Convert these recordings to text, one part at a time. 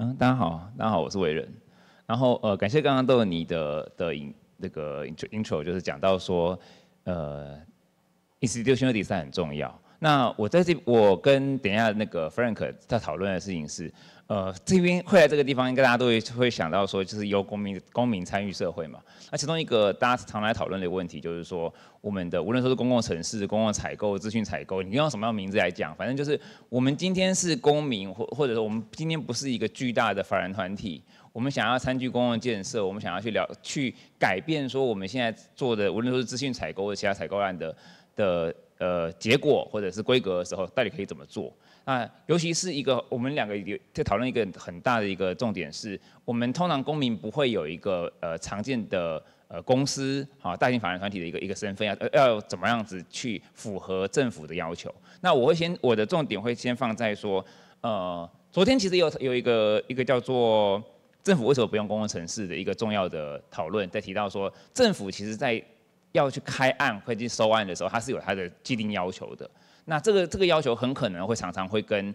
嗯，大家好，大家好，我是伟人。然后，呃，感谢刚刚豆你的的引那个 intro，就是讲到说，呃，institution 的比 n 很重要。那我在这，我跟等一下那个 Frank 在讨论的事情是，呃，这边会来这个地方，应该大家都会会想到说，就是由公民公民参与社会嘛。那其中一个大家常来讨论的问题，就是说，我们的无论说是公共城市、公共采购、资讯采购，你用什么样名字来讲，反正就是我们今天是公民，或或者说我们今天不是一个巨大的法人团体，我们想要参与公共建设，我们想要去了去改变说我们现在做的，无论说是资讯采购或其他采购案的的。呃，结果或者是规格的时候，到底可以怎么做？那尤其是一个，我们两个在讨论一个很大的一个重点，是我们通常公民不会有一个呃常见的呃公司啊，大型法人团体的一个一个身份要要怎么样子去符合政府的要求？那我会先，我的重点会先放在说，呃，昨天其实有有一个一个叫做政府为什么不用公共城市的一个重要的讨论，在提到说政府其实在。要去开案或者去收案的时候，它是有它的既定要求的。那这个这个要求很可能会常常会跟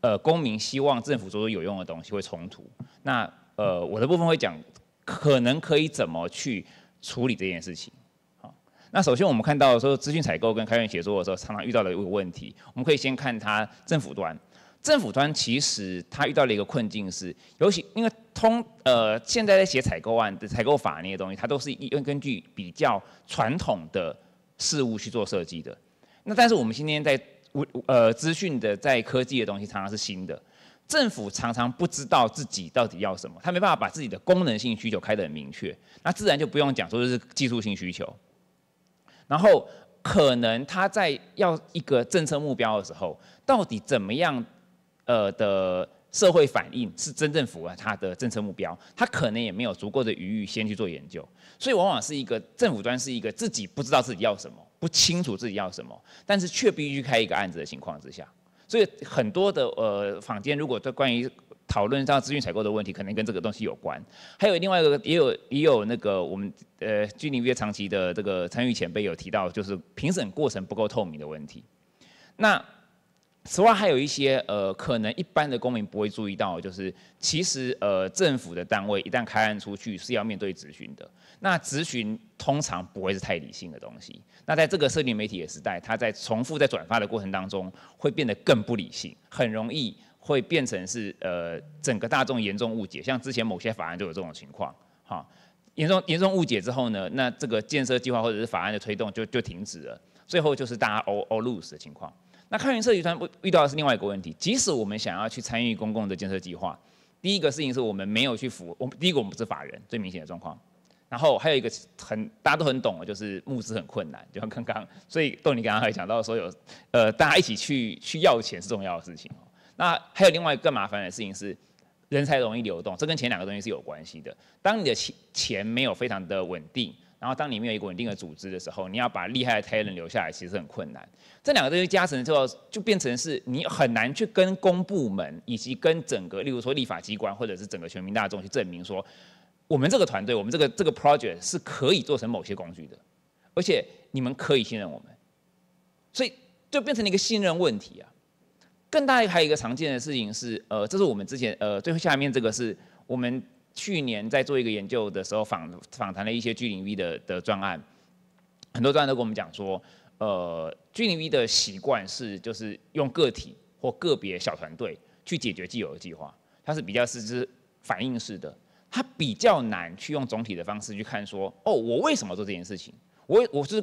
呃公民希望政府做出有用的东西会冲突。那呃我的部分会讲可能可以怎么去处理这件事情。好，那首先我们看到说资讯采购跟开源写作的时候，常常遇到的一个问题，我们可以先看它政府端。政府端其实它遇到了一个困境是，尤其因为。通呃，现在在写采购案的采购法那些东西，它都是一根根据比较传统的事物去做设计的。那但是我们今天在呃资讯的在科技的东西常常是新的，政府常常不知道自己到底要什么，他没办法把自己的功能性需求开得很明确，那自然就不用讲说是技术性需求。然后可能他在要一个政策目标的时候，到底怎么样呃的。社会反应是真正符合他的政策目标，他可能也没有足够的余裕先去做研究，所以往往是一个政府端是一个自己不知道自己要什么，不清楚自己要什么，但是却必须开一个案子的情况之下，所以很多的呃坊间如果在关于讨论上资讯采购的问题，可能跟这个东西有关。还有另外一个也有也有那个我们呃距离约长期的这个参与前辈有提到，就是评审过程不够透明的问题，那。此外，还有一些呃，可能一般的公民不会注意到，就是其实呃，政府的单位一旦开案出去，是要面对质询的。那质询通常不会是太理性的东西。那在这个社群媒体的时代，它在重复在转发的过程当中，会变得更不理性，很容易会变成是呃，整个大众严重误解。像之前某些法案就有这种情况，哈，严重严重误解之后呢，那这个建设计划或者是法案的推动就就停止了，最后就是大家 all o l lose 的情况。那开源社区团遇到的是另外一个问题，即使我们想要去参与公共的建设计划，第一个事情是我们没有去服，我们第一个我们不是法人，最明显的状况。然后还有一个很大家都很懂的，就是募资很困难，就像刚刚，所以豆你刚刚还讲到说有，呃，大家一起去去要钱是重要的事情哦。那还有另外一个更麻烦的事情是，人才容易流动，这跟前两个东西是有关系的。当你的钱钱没有非常的稳定。然后，当你没有一个稳定的组织的时候，你要把厉害的 talent 留下来，其实很困难。这两个东西加成之后，就变成是你很难去跟公部门以及跟整个，例如说立法机关或者是整个全民大众去证明说，我们这个团队、我们这个这个 project 是可以做成某些工具的，而且你们可以信任我们。所以就变成了一个信任问题啊。更大一，还有一个常见的事情是，呃，这是我们之前，呃，最后下面这个是我们。去年在做一个研究的时候，访访谈了一些巨灵 V 的的专案，很多专案都跟我们讲说，呃，巨灵 V 的习惯是就是用个体或个别小团队去解决既有的计划，它是比较是只反应式的，它比较难去用总体的方式去看说，哦，我为什么做这件事情？我我是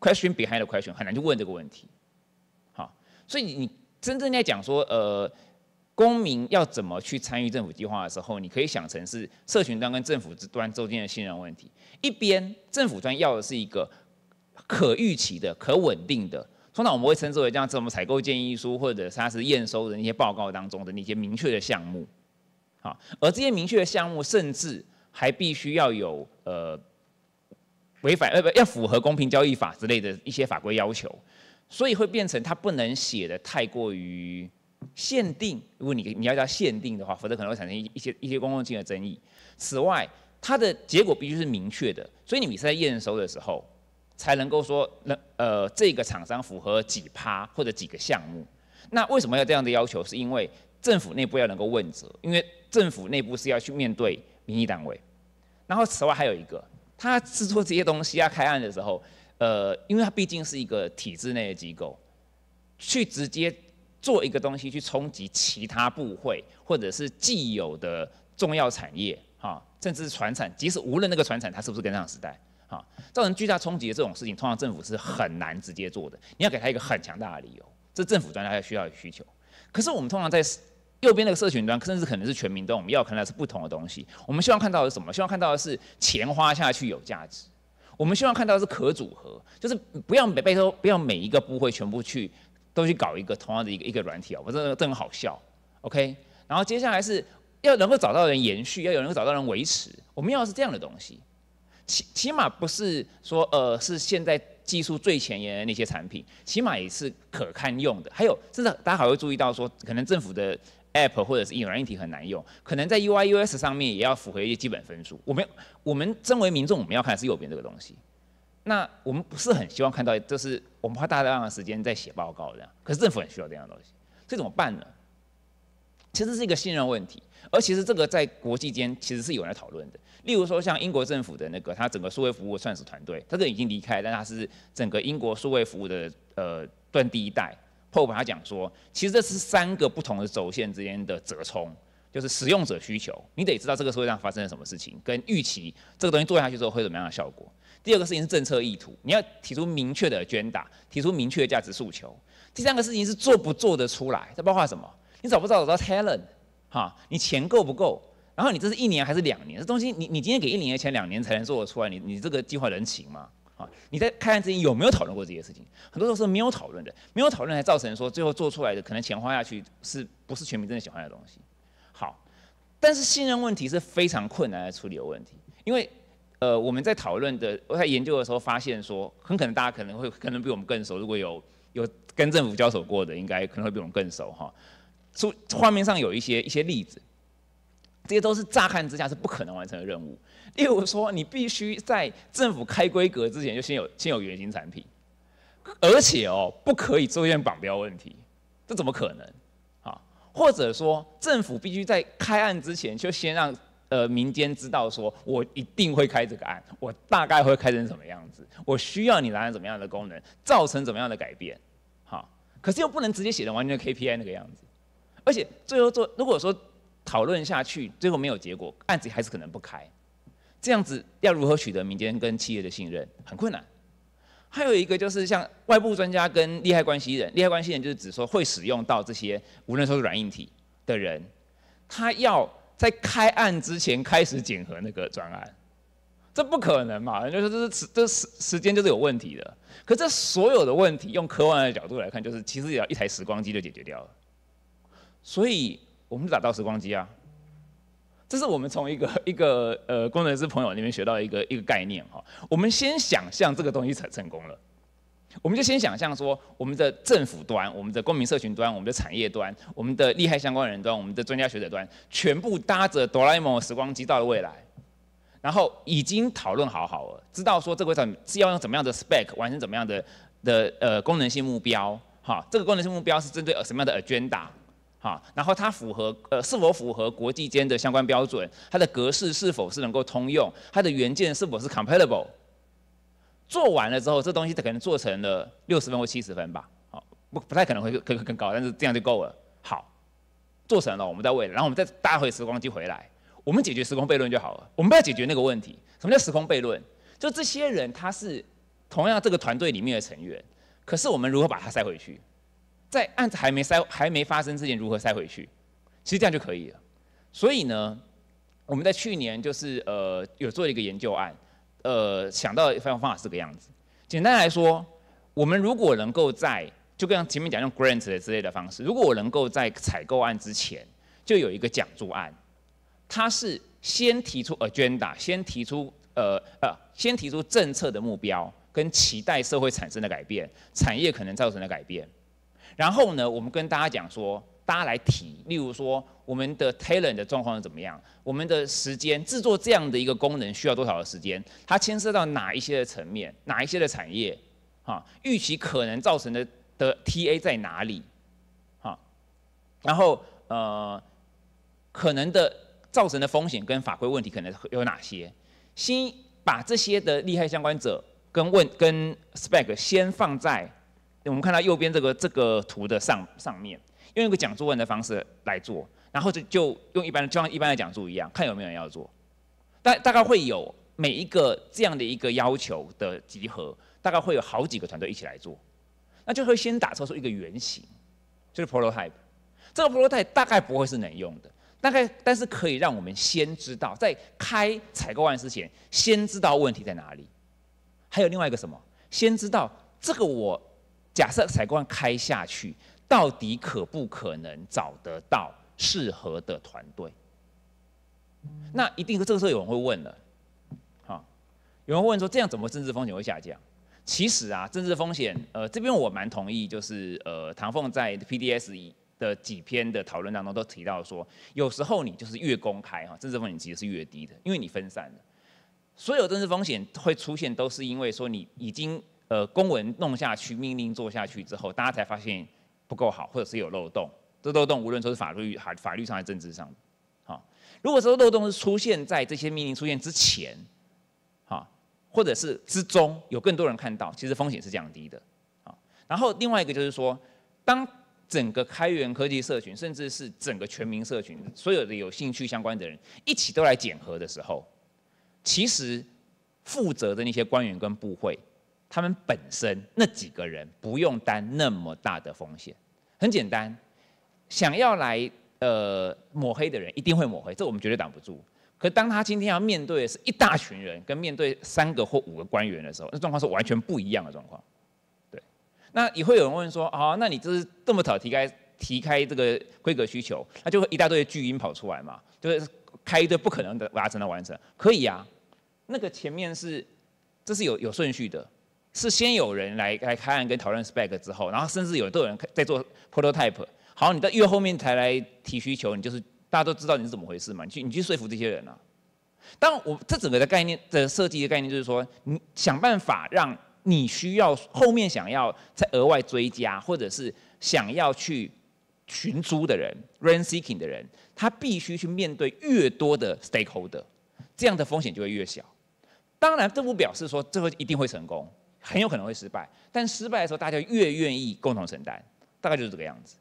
question behind the question 很难去问这个问题，好，所以你真正在讲说，呃。公民要怎么去参与政府计划的时候，你可以想成是社群端跟政府之端之间的信任问题。一边政府端要的是一个可预期的、可稳定的，通常我们会称之为样，什么采购建议书或者它是验收的那些报告当中的那些明确的项目，好，而这些明确的项目甚至还必须要有呃违反呃不要符合公平交易法之类的一些法规要求，所以会变成它不能写的太过于。限定，如果你你要叫限定的话，否则可能会产生一一些一些公共性的争议。此外，它的结果必须是明确的，所以你比在验收的时候才能够说，能呃这个厂商符合几趴或者几个项目。那为什么要这样的要求？是因为政府内部要能够问责，因为政府内部是要去面对民意单位。然后，此外还有一个，他制作这些东西，要开案的时候，呃，因为他毕竟是一个体制内的机构，去直接。做一个东西去冲击其他部会，或者是既有的重要产业，哈，甚至是船产，即使无论那个船产它是不是跟上时代，哈，造成巨大冲击的这种事情，通常政府是很难直接做的。你要给他一个很强大的理由，这政府端它需要的需求。可是我们通常在右边那个社群端，甚至可能是全民端，我们要看到是不同的东西。我们希望看到的是什么？希望看到的是钱花下去有价值。我们希望看到的是可组合，就是不要每被说不要每一个部会全部去。都去搞一个同样的一个一个软体啊，我真的真的好笑。OK，然后接下来是要能够找到人延续，要有人能够找到人维持。我们要是这样的东西，起起码不是说呃是现在技术最前沿的那些产品，起码也是可堪用的。还有甚至大家还会注意到说，可能政府的 App 或者是硬软一体很难用，可能在 UIUS 上面也要符合一些基本分数。我们我们身为民众，我们要看是右边这个东西。那我们不是很希望看到，就是我们花大量的时间在写报告这样。可是政府很需要这样的东西，这怎么办呢？其实是一个信任问题，而其实这个在国际间其实是有人讨论的。例如说，像英国政府的那个他整个数位服务算是团队，他这已经离开，但他是整个英国数位服务的呃段第一代。Paul 他讲说，其实这是三个不同的轴线之间的折冲，就是使用者需求，你得知道这个社会上发生了什么事情，跟预期这个东西做下去之后会什么样的效果。第二个事情是政策意图，你要提出明确的捐打，提出明确的价值诉求。第三个事情是做不做得出来，这包括什么？你找不找得到 talent？哈，你钱够不够？然后你这是一年还是两年？这东西你你今天给一年的钱，两年才能做得出来？你你这个计划人情吗？啊，你再看看之前有没有讨论过这些事情？很多时候是没有讨论的，没有讨论才造成说最后做出来的可能钱花下去是不是全民真的喜欢的东西？好，但是信任问题是非常困难的处理的问题，因为。呃，我们在讨论的，我在研究的时候发现说，很可能大家可能会可能比我们更熟。如果有有跟政府交手过的，应该可能会比我们更熟哈。出画面上有一些一些例子，这些都是乍看之下是不可能完成的任务。例如说，你必须在政府开规格之前就先有先有原型产品，而且哦不可以出现绑标问题，这怎么可能啊？或者说，政府必须在开案之前就先让。呃，民间知道说我一定会开这个案，我大概会开成什么样子，我需要你拿来怎么样的功能，造成怎么样的改变，好，可是又不能直接写的完全 KPI 那个样子，而且最后做如果说讨论下去，最后没有结果，案子还是可能不开，这样子要如何取得民间跟企业的信任，很困难。还有一个就是像外部专家跟利害关系人，利害关系人就是指说会使用到这些无论说是软硬体的人，他要。在开案之前开始检核那个专案，这不可能嘛？就是这是时，这时时间就是有问题的。可这所有的问题，用科幻的角度来看，就是其实只要一台时光机就解决掉了。所以，我们就打造时光机啊！这是我们从一个 一个呃工程师朋友那边学到一个一个概念哈。我们先想象这个东西成成功了。我们就先想象说，我们的政府端、我们的公民社群端、我们的产业端、我们的利害相关人端、我们的专家学者端，全部搭着哆啦 A 梦时光机到了未来，然后已经讨论好好了，知道说这个是要用怎么样的 spec 完成怎么样的的呃功能性目标，哈，这个功能性目标是针对什么样的 agenda，哈，然后它符合呃是否符合国际间的相关标准，它的格式是否是能够通用，它的元件是否是 compatible。做完了之后，这东西可能做成了六十分或七十分吧，好，不不太可能会更更高，但是这样就够了。好，做成了，我们再为了，然后我们再搭回时光机回来，我们解决时空悖论就好了。我们不要解决那个问题。什么叫时空悖论？就这些人他是同样这个团队里面的成员，可是我们如何把他塞回去？在案子还没塞还没发生之前，如何塞回去？其实这样就可以了。所以呢，我们在去年就是呃有做一个研究案。呃，想到方方法这个样子，简单来说，我们如果能够在，就刚前面讲用 g r a n t 的之类的方式，如果我能够在采购案之前就有一个讲座案，它是先提出 agenda，先提出呃呃，先提出政策的目标跟期待社会产生的改变，产业可能造成的改变，然后呢，我们跟大家讲说。大家来提，例如说我们的 talent 的状况是怎么样？我们的时间制作这样的一个功能需要多少的时间？它牵涉到哪一些的层面？哪一些的产业？哈，预期可能造成的的 TA 在哪里？哈，然后呃，可能的造成的风险跟法规问题可能有哪些？先把这些的利害相关者跟问跟 spec 先放在我们看到右边这个这个图的上上面。用一个讲座问的方式来做，然后就就用一般的就像一般的讲座一样，看有没有人要做。大大概会有每一个这样的一个要求的集合，大概会有好几个团队一起来做。那就会先打造出一个原型，就是 prototype。这个 prototype 大概不会是能用的，大概但是可以让我们先知道，在开采购案之前，先知道问题在哪里。还有另外一个什么，先知道这个我假设采购案开下去。到底可不可能找得到适合的团队？那一定，这个时候有人会问了，哈，有人问说这样怎么政治风险会下降？其实啊，政治风险，呃，这边我蛮同意，就是呃，唐凤在 PDS 的几篇的讨论当中都提到说，有时候你就是越公开哈，政治风险其实是越低的，因为你分散了。所有政治风险会出现，都是因为说你已经呃公文弄下去，命令做下去之后，大家才发现。不够好，或者是有漏洞。这漏洞无论说是法律、海法律上还是政治上，好。如果说漏洞是出现在这些命令出现之前，好，或者是之中，有更多人看到，其实风险是降低的。好，然后另外一个就是说，当整个开源科技社群，甚至是整个全民社群，所有的有兴趣相关的人一起都来检核的时候，其实负责的那些官员跟部会。他们本身那几个人不用担那么大的风险，很简单，想要来呃抹黑的人一定会抹黑，这我们绝对挡不住。可当他今天要面对的是一大群人，跟面对三个或五个官员的时候，那状况是完全不一样的状况。对，那也会有人问说：，哦，那你这是这么早提开提开这个规格需求，那就会一大堆巨婴跑出来嘛？就是开一堆不可能的完成的完成，可以呀。那个前面是，这是有有顺序的。是先有人来来看跟讨论 spec 之后，然后甚至有都有人在做 prototype。好，你到越后面才来提需求，你就是大家都知道你是怎么回事嘛？你去你去说服这些人啊。当我这整个的概念的设计的概念就是说，你想办法让你需要后面想要再额外追加，或者是想要去寻租的人 （rent-seeking 的人），他必须去面对越多的 stakeholder，这样的风险就会越小。当然，这不表示说这会一定会成功。很有可能会失败，但失败的时候，大家越愿意共同承担，大概就是这个样子。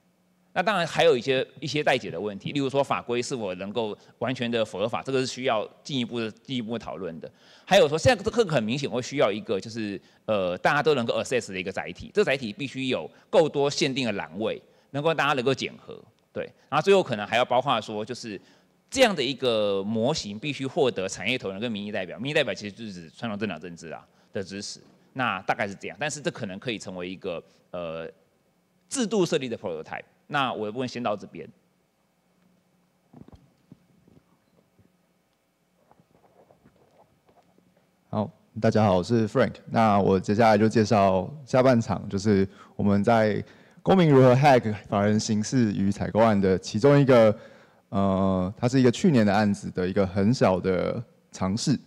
那当然还有一些一些待解的问题，例如说法规是否能够完全的符合法，这个是需要进一步的进一步的讨论的。还有说，现在这个很明显，我需要一个就是呃，大家都能够 assess 的一个载体，这载体必须有够多限定的栏位，能够大家能够检核，对。然后最后可能还要包括说，就是这样的一个模型必须获得产业头人跟民意代表，民意代表其实就是指传统政党政治啊的支持。那大概是这样，但是这可能可以成为一个呃制度设立的 prototype。那我先到这边。好，大家好，我是 Frank。那我接下来就介绍下半场，就是我们在《公民如何 hack 法人形式与采购案》的其中一个呃，它是一个去年的案子的一个很小的尝试。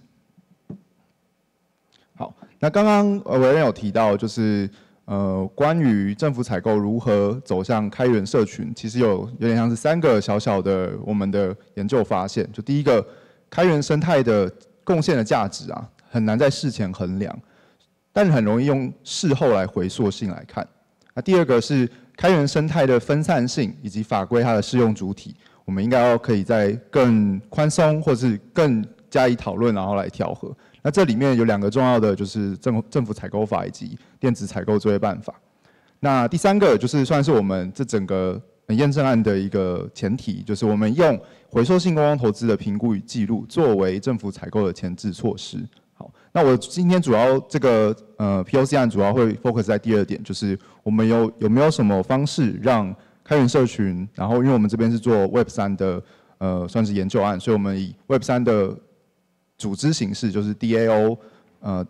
那刚刚呃，伟人有提到，就是呃，关于政府采购如何走向开源社群，其实有有点像是三个小小的我们的研究发现。就第一个，开源生态的贡献的价值啊，很难在事前衡量，但很容易用事后来回溯性来看。那第二个是开源生态的分散性，以及法规它的适用主体，我们应该要可以在更宽松，或是更加以讨论，然后来调和。那这里面有两个重要的，就是政政府采购法以及电子采购作业办法。那第三个就是算是我们这整个验证案的一个前提，就是我们用回收性公共投资的评估与记录作为政府采购的前置措施。好，那我今天主要这个呃 POC 案主要会 focus 在第二点，就是我们有有没有什么方式让开源社群，然后因为我们这边是做 Web 三的呃算是研究案，所以我们以 Web 三的。组织形式就是 DAO，呃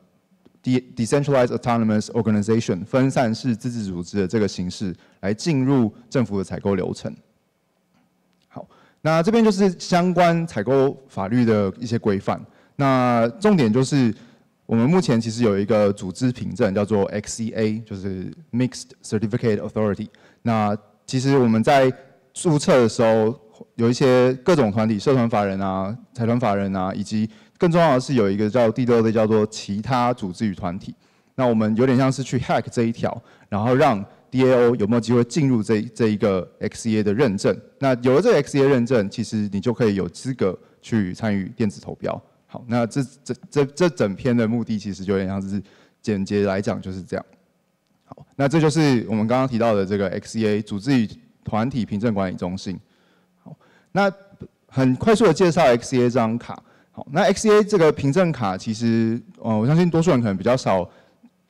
，de c e n t r a l i z e d autonomous organization 分散式自治组织的这个形式来进入政府的采购流程。好，那这边就是相关采购法律的一些规范。那重点就是我们目前其实有一个组织凭证叫做 XCA，就是 mixed certificate authority。那其实我们在注册的时候有一些各种团体、社团法人啊、财团法人啊，以及更重要的是，有一个叫第六类，叫做其他组织与团体。那我们有点像是去 hack 这一条，然后让 DAO 有没有机会进入这这一个 XEA 的认证？那有了这 XEA 认证，其实你就可以有资格去参与电子投标。好，那这这这这整篇的目的其实就有点像是简洁来讲就是这样。好，那这就是我们刚刚提到的这个 XEA 组织与团体凭证管理中心。好，那很快速的介绍 XEA 这张卡。好，那 x a 这个凭证卡，其实呃，我相信多数人可能比较少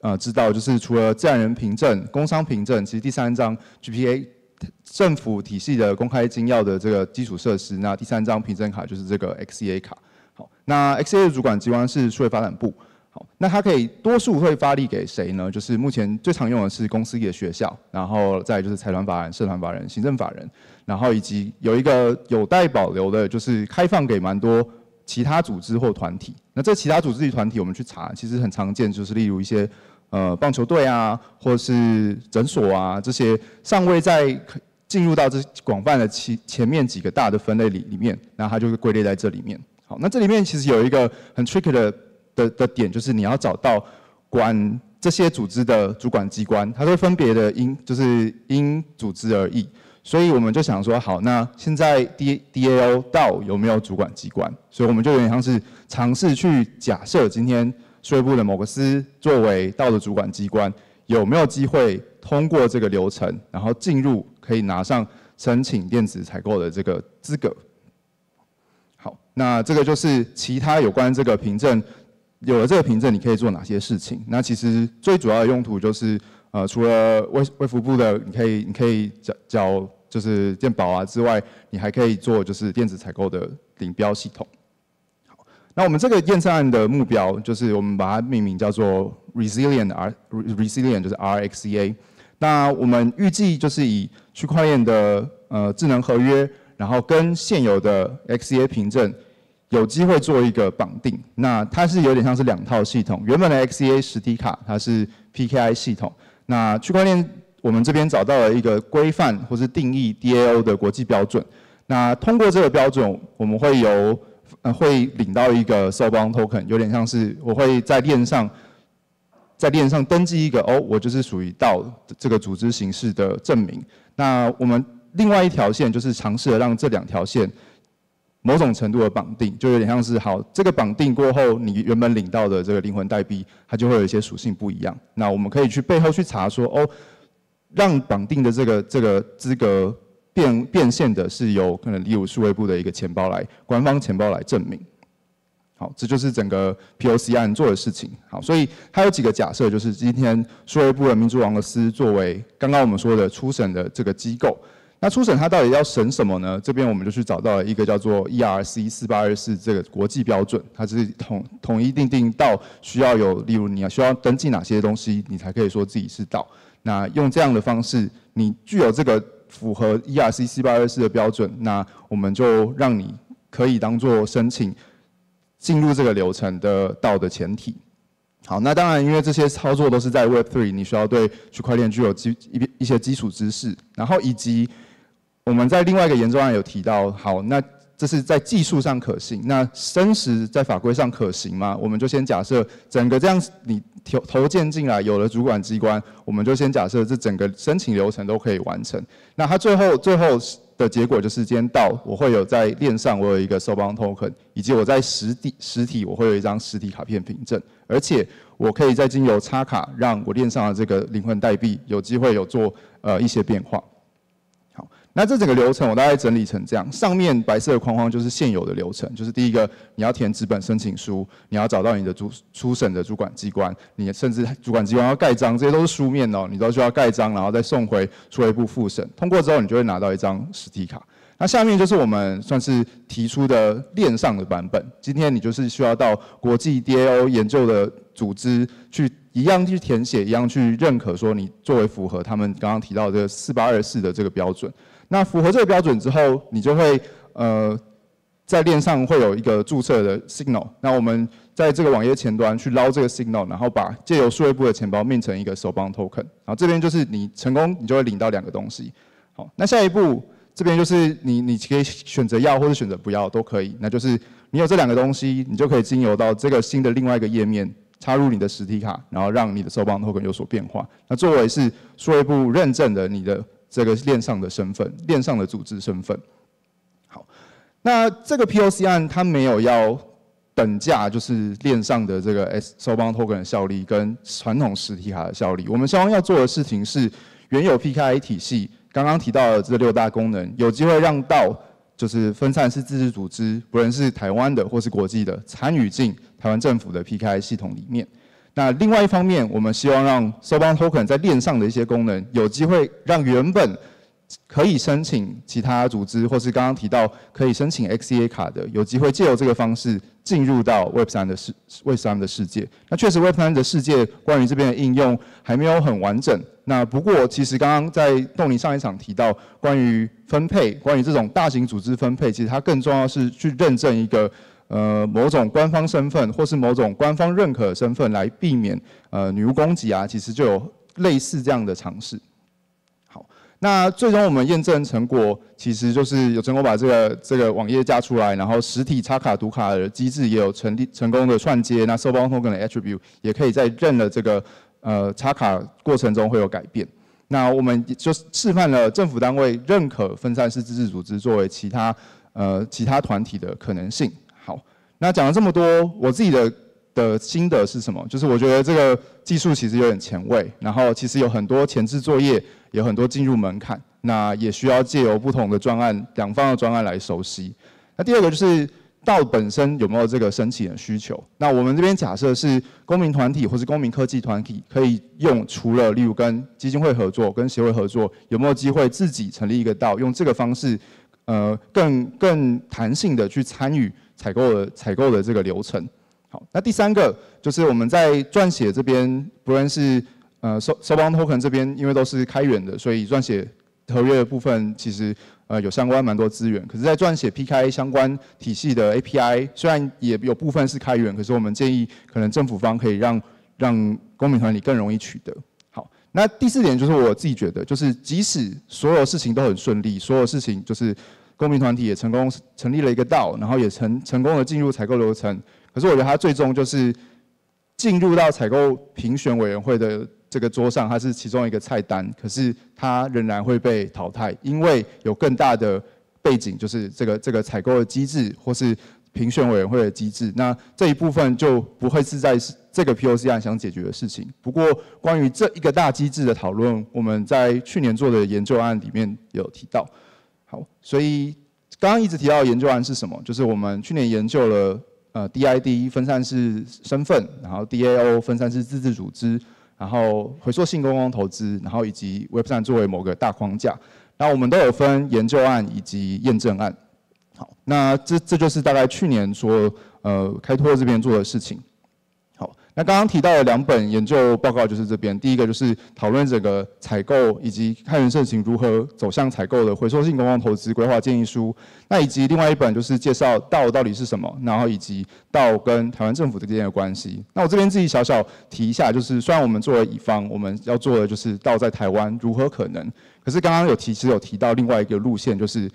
呃知道，就是除了自然人凭证、工商凭证，其实第三张 GPA 政府体系的公开金钥的这个基础设施，那第三张凭证卡就是这个 x a 卡。好，那 x a a 主管机关是社会发展部。好，那它可以多数会发力给谁呢？就是目前最常用的是公司、的学校，然后再就是财团法人、社团法人、行政法人，然后以及有一个有待保留的，就是开放给蛮多。其他组织或团体，那这其他组织与团体，我们去查，其实很常见，就是例如一些，呃，棒球队啊，或是诊所啊，这些尚未在进入到这广泛的前前面几个大的分类里里面，那它就是归类在这里面。好，那这里面其实有一个很 tricky 的的点，就是你要找到管这些组织的主管机关，它会分别的因就是因组织而异。所以我们就想说，好，那现在 D D A O 到有没有主管机关？所以我们就有点像是尝试去假设，今天税务部的某个司作为到的主管机关，有没有机会通过这个流程，然后进入可以拿上申请电子采购的这个资格？好，那这个就是其他有关这个凭证，有了这个凭证，你可以做哪些事情？那其实最主要的用途就是。呃，除了微微服务的，你可以你可以缴缴就是电保啊之外，你还可以做就是电子采购的领标系统。好，那我们这个验证案的目标就是我们把它命名叫做 Resilient R Resilient 就是 R X E A。那我们预计就是以区块链的呃智能合约，然后跟现有的 X E A 凭证有机会做一个绑定。那它是有点像是两套系统，原本的 X E A 实体卡它是 P K I 系统。那区块链，我们这边找到了一个规范或是定义 DAO 的国际标准。那通过这个标准，我们会由呃会领到一个 s o b 受 n token，有点像是我会在链上在链上登记一个哦，我就是属于到这个组织形式的证明。那我们另外一条线就是尝试让这两条线。某种程度的绑定，就有点像是好，这个绑定过后，你原本领到的这个灵魂代币，它就会有一些属性不一样。那我们可以去背后去查说，哦，让绑定的这个这个资格变变现的，是由可能例如数位部的一个钱包来，官方钱包来证明。好，这就是整个 POC 案做的事情。好，所以它有几个假设，就是今天数位部的民族王的司作为刚刚我们说的初审的这个机构。那初审它到底要审什么呢？这边我们就去找到了一个叫做 ERC 四八二四这个国际标准，它是统统一定定到需要有，例如你要需要登记哪些东西，你才可以说自己是道。那用这样的方式，你具有这个符合 ERC 四八二四的标准，那我们就让你可以当做申请进入这个流程的道的前提。好，那当然因为这些操作都是在 Web3，你需要对区块链具有基一一些基础知识，然后以及。我们在另外一个研究案有提到，好，那这是在技术上可行，那真实在法规上可行吗？我们就先假设整个这样你投投件进来，有了主管机关，我们就先假设这整个申请流程都可以完成。那它最后最后的结果就是，今天到，我会有在链上我有一个受帮 token，以及我在实体实体我会有一张实体卡片凭证，而且我可以在经由插卡，让我链上的这个灵魂代币有机会有做呃一些变化。那这整个流程我大概整理成这样，上面白色的框框就是现有的流程，就是第一个你要填纸本申请书，你要找到你的主初审的主管机关，你甚至主管机关要盖章，这些都是书面的，你都需要盖章，然后再送回出一部复审，通过之后你就会拿到一张实体卡。那下面就是我们算是提出的链上的版本，今天你就是需要到国际 DAO 研究的。组织去一样去填写，一样去认可，说你作为符合他们刚刚提到这个四八二四的这个标准。那符合这个标准之后，你就会呃在链上会有一个注册的 signal。那我们在这个网页前端去捞这个 signal，然后把借由数位部的钱包变成一个手帮 token。然后这边就是你成功，你就会领到两个东西。好，那下一步这边就是你你可以选择要或者选择不要都可以。那就是你有这两个东西，你就可以经由到这个新的另外一个页面。插入你的实体卡，然后让你的受方 token 有所变化。那作为是说一部认证的你的这个链上的身份，链上的组织身份。好，那这个 POC 案它没有要等价，就是链上的这个受方 token 的效力跟传统实体卡的效力。我们希望要做的事情是，原有 PKI 体系刚刚提到的这六大功能，有机会让到。就是分散式自治组织，不论是台湾的或是国际的，参与进台湾政府的 PKI 系统里面。那另外一方面，我们希望让 Suban Token 在链上的一些功能，有机会让原本。可以申请其他组织，或是刚刚提到可以申请 XCA 卡的，有机会借由这个方式进入到 Web 三的世 Web 三的世界。那确实 Web 三的世界关于这边的应用还没有很完整。那不过其实刚刚在动力上一场提到，关于分配，关于这种大型组织分配，其实它更重要是去认证一个呃某种官方身份，或是某种官方认可身份来避免呃女巫攻击啊。其实就有类似这样的尝试。那最终我们验证成果，其实就是有成功把这个这个网页加出来，然后实体插卡读卡的机制也有成立成功的串接。那 s o b o n Token 的 Attribute 也可以在认了这个呃插卡过程中会有改变。那我们就示范了政府单位认可分散式自治组织作为其他呃其他团体的可能性。好，那讲了这么多，我自己的。的心得是什么？就是我觉得这个技术其实有点前卫，然后其实有很多前置作业，有很多进入门槛，那也需要借由不同的专案、两方的专案来熟悉。那第二个就是道本身有没有这个申请的需求？那我们这边假设是公民团体或是公民科技团体可以用，除了例如跟基金会合作、跟协会合作，有没有机会自己成立一个道，用这个方式，呃，更更弹性的去参与采购的采购的这个流程？好，那第三个就是我们在撰写这边，不论是呃，So s b o n Token 这边，因为都是开源的，所以撰写合约的部分其实呃有相关蛮多资源。可是，在撰写 PKA 相关体系的 API，虽然也有部分是开源，可是我们建议可能政府方可以让让公民团体更容易取得。好，那第四点就是我自己觉得，就是即使所有事情都很顺利，所有事情就是公民团体也成功成立了一个 DAO，然后也成成功的进入采购流程。可是我觉得它最终就是进入到采购评选委员会的这个桌上，它是其中一个菜单。可是它仍然会被淘汰，因为有更大的背景，就是这个这个采购的机制或是评选委员会的机制。那这一部分就不会是在这个 POC 案想解决的事情。不过关于这一个大机制的讨论，我们在去年做的研究案里面有提到。好，所以刚刚一直提到研究案是什么？就是我们去年研究了。呃，DID 分散式身份，然后 DAO 分散式自治组织，然后回溯性公共投资，然后以及 Web3 作为某个大框架，那我们都有分研究案以及验证案。好，那这这就是大概去年说呃开拓这边做的事情。那刚刚提到的两本研究报告就是这边，第一个就是讨论整个采购以及开源盛行如何走向采购的回收性公共投资规划建议书，那以及另外一本就是介绍道到底是什么，然后以及道跟台湾政府之间的关系。那我这边自己小小提一下，就是虽然我们作为乙方，我们要做的就是道在台湾如何可能，可是刚刚有提，其实有提到另外一个路线，就是，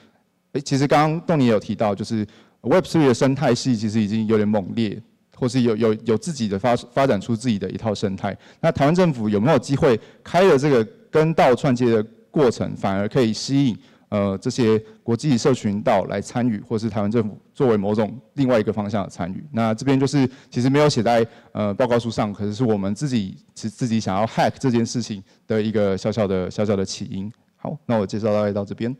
哎，其实刚刚冬也有提到，就是 Web3 的生态系其实已经有点猛烈。或是有有有自己的发发展出自己的一套生态，那台湾政府有没有机会开了这个跟道串接的过程，反而可以吸引呃这些国际社群到来参与，或是台湾政府作为某种另外一个方向的参与？那这边就是其实没有写在呃报告书上，可是是我们自己自自己想要 hack 这件事情的一个小小的小小的起因。好，那我介绍概到这边。